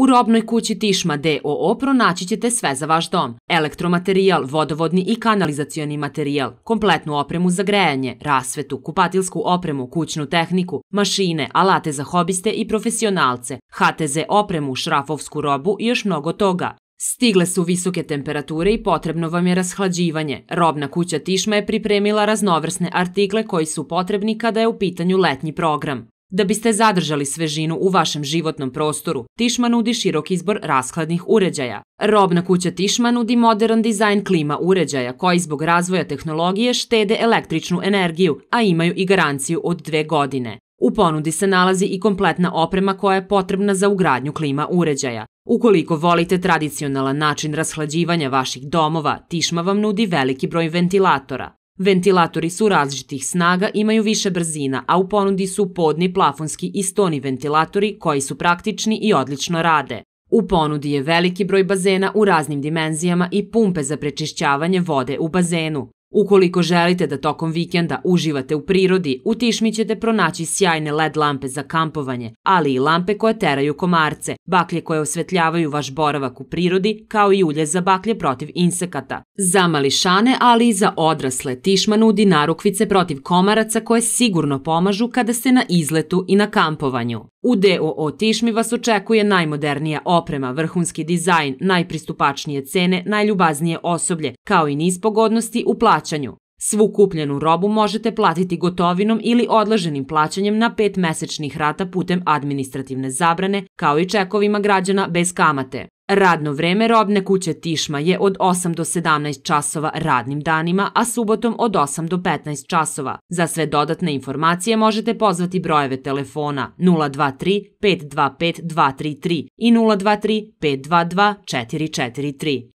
U robnoj kući Tišma DOO pronaći ćete sve za vaš dom. Elektromaterijal, vodovodni i kanalizacioni materijal, kompletnu opremu za grejanje, rasvetu, kupatilsku opremu, kućnu tehniku, mašine, alate za hobiste i profesionalce, HTZ opremu, šrafovsku robu i još mnogo toga. Stigle su visoke temperature i potrebno vam je rashlađivanje. Robna kuća Tišma je pripremila raznovrsne artikle koji su potrebni kada je u pitanju letnji program. Da biste zadržali svežinu u vašem životnom prostoru, Tišma nudi širok izbor rashladnih uređaja. Robna kuća Tišma nudi modern dizajn klima uređaja koji zbog razvoja tehnologije štede električnu energiju, a imaju i garanciju od dve godine. U ponudi se nalazi i kompletna oprema koja je potrebna za ugradnju klima uređaja. Ukoliko volite tradicionalan način rashlađivanja vaših domova, Tišma vam nudi veliki broj ventilatora. Ventilatori su različitih snaga, imaju više brzina, a u ponudi su podni, plafonski i stoni ventilatori koji su praktični i odlično rade. U ponudi je veliki broj bazena u raznim dimenzijama i pumpe za prečišćavanje vode u bazenu. Ukoliko želite da tokom vikenda uživate u prirodi, u Tišmi ćete pronaći sjajne LED lampe za kampovanje, ali i lampe koje teraju komarce, baklje koje osvetljavaju vaš boravak u prirodi, kao i ulje za baklje protiv insekata. Za mališane, ali i za odrasle, Tišma nudi narukvice protiv komaraca koje sigurno pomažu kada ste na izletu i na kampovanju. U DOO Tišmi vas očekuje najmodernija oprema, vrhunski dizajn, najpristupačnije cene, najljubaznije osoblje, kao i niz pogodnosti u plaćanju. Svu kupljenu robu možete platiti gotovinom ili odlaženim plaćanjem na pet mesečnih rata putem administrativne zabrane, kao i čekovima građana bez kamate. Radno vreme robne kuće Tišma je od 8 do 17 časova radnim danima, a subotom od 8 do 15 časova. Za sve dodatne informacije možete pozvati brojeve telefona 023 525 233 i 023 522 443.